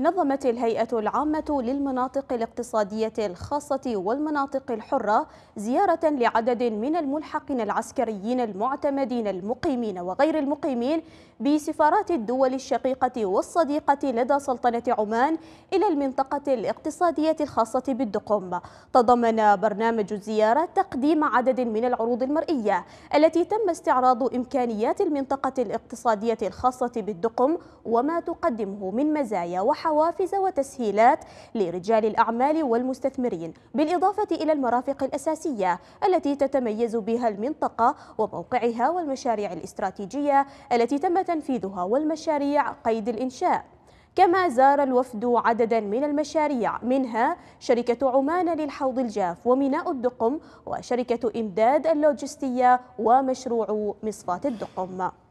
نظمت الهيئة العامة للمناطق الاقتصادية الخاصة والمناطق الحرة زيارة لعدد من الملحقين العسكريين المعتمدين المقيمين وغير المقيمين بسفارات الدول الشقيقة والصديقة لدى سلطنة عمان إلى المنطقة الاقتصادية الخاصة بالدقم تضمن برنامج الزيارة تقديم عدد من العروض المرئية التي تم استعراض إمكانيات المنطقة الاقتصادية الخاصة بالدقم وما تقدمه من مزايا وحق حوافز وتسهيلات لرجال الأعمال والمستثمرين بالإضافة إلى المرافق الأساسية التي تتميز بها المنطقة وموقعها والمشاريع الاستراتيجية التي تم تنفيذها والمشاريع قيد الإنشاء كما زار الوفد عددا من المشاريع منها شركة عمان للحوض الجاف وميناء الدقم وشركة إمداد اللوجستية ومشروع مصفاة الدقم